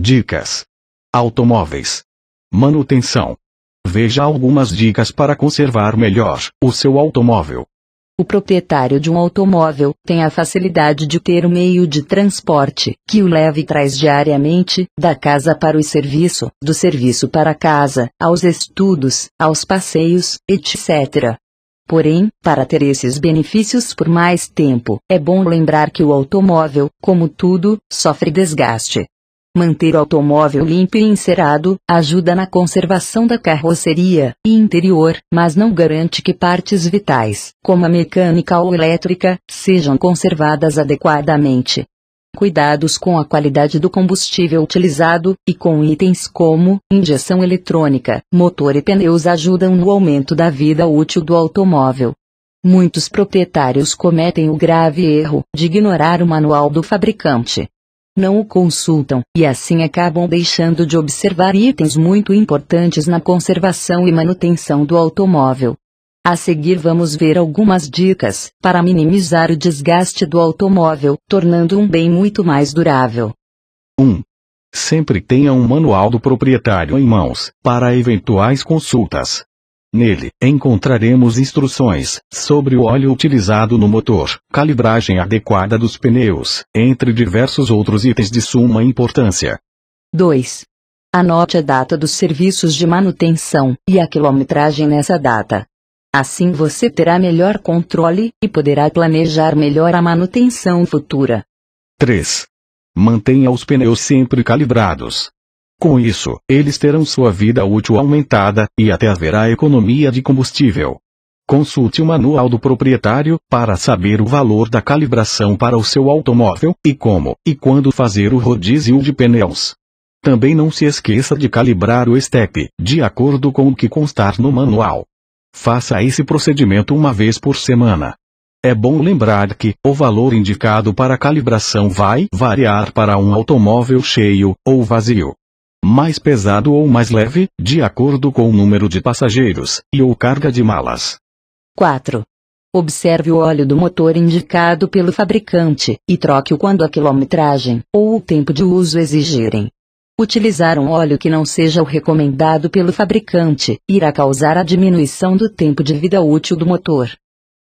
Dicas: Automóveis. Manutenção. Veja algumas dicas para conservar melhor o seu automóvel. O proprietário de um automóvel tem a facilidade de ter um meio de transporte que o leve e traz diariamente, da casa para o serviço, do serviço para a casa, aos estudos, aos passeios, etc. Porém, para ter esses benefícios por mais tempo, é bom lembrar que o automóvel, como tudo, sofre desgaste. Manter o automóvel limpo e encerado ajuda na conservação da carroceria e interior, mas não garante que partes vitais, como a mecânica ou elétrica, sejam conservadas adequadamente. Cuidados com a qualidade do combustível utilizado, e com itens como injeção eletrônica, motor e pneus ajudam no aumento da vida útil do automóvel. Muitos proprietários cometem o grave erro de ignorar o manual do fabricante, não o consultam e assim acabam deixando de observar itens muito importantes na conservação e manutenção do automóvel. A seguir vamos ver algumas dicas para minimizar o desgaste do automóvel, tornando um bem muito mais durável. 1. Um, sempre tenha um manual do proprietário em mãos, para eventuais consultas. Nele, encontraremos instruções sobre o óleo utilizado no motor, calibragem adequada dos pneus, entre diversos outros itens de suma importância. 2. Anote a data dos serviços de manutenção e a quilometragem nessa data. Assim você terá melhor controle e poderá planejar melhor a manutenção futura. 3. Mantenha os pneus sempre calibrados. Com isso, eles terão sua vida útil aumentada, e até haverá economia de combustível. Consulte o manual do proprietário, para saber o valor da calibração para o seu automóvel, e como e quando fazer o rodízio de pneus. Também não se esqueça de calibrar o step, de acordo com o que constar no manual. Faça esse procedimento uma vez por semana. É bom lembrar que o valor indicado para calibração vai variar para um automóvel cheio ou vazio mais pesado ou mais leve, de acordo com o número de passageiros e ou carga de malas. 4. Observe o óleo do motor indicado pelo fabricante e troque-o quando a quilometragem ou o tempo de uso exigirem. Utilizar um óleo que não seja o recomendado pelo fabricante irá causar a diminuição do tempo de vida útil do motor.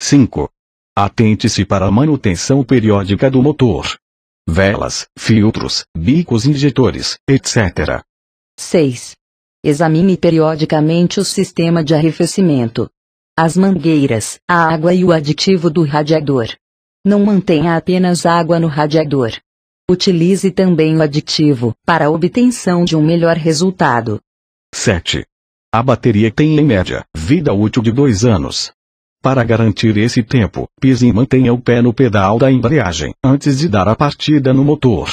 5. Atente-se para a manutenção periódica do motor velas, filtros, bicos injetores, etc. 6. Examine periodicamente o sistema de arrefecimento. As mangueiras, a água e o aditivo do radiador. Não mantenha apenas água no radiador. Utilize também o aditivo para a obtenção de um melhor resultado. 7. A bateria tem em média vida útil de 2 anos. Para garantir esse tempo, pise e mantenha o pé no pedal da embreagem antes de dar a partida no motor.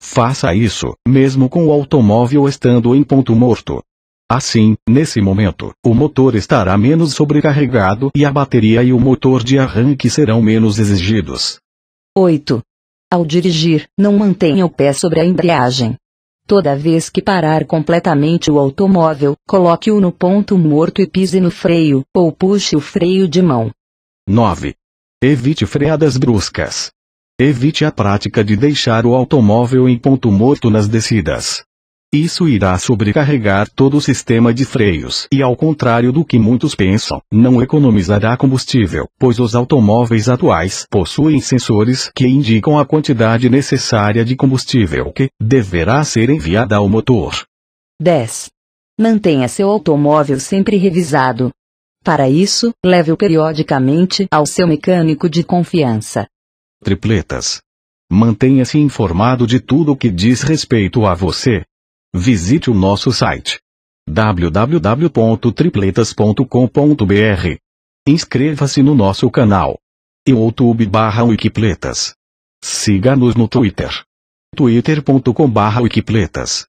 Faça isso, mesmo com o automóvel estando em ponto morto. Assim, nesse momento, o motor estará menos sobrecarregado e a bateria e o motor de arranque serão menos exigidos. 8. Ao dirigir, não mantenha o pé sobre a embreagem. Toda vez que parar completamente o automóvel, coloque-o no ponto morto e pise no freio, ou puxe o freio de mão. 9. Evite freadas bruscas. Evite a prática de deixar o automóvel em ponto morto nas descidas. Isso irá sobrecarregar todo o sistema de freios e ao contrário do que muitos pensam, não economizará combustível, pois os automóveis atuais possuem sensores que indicam a quantidade necessária de combustível que deverá ser enviada ao motor. 10. Mantenha seu automóvel sempre revisado. Para isso, leve-o periodicamente ao seu mecânico de confiança. Tripletas. Mantenha-se informado de tudo o que diz respeito a você, Visite o nosso site www.tripletas.com.br. Inscreva-se no nosso canal YouTube barra Wikipletas. Siga-nos no Twitter. twitter.com barra Wikipletas.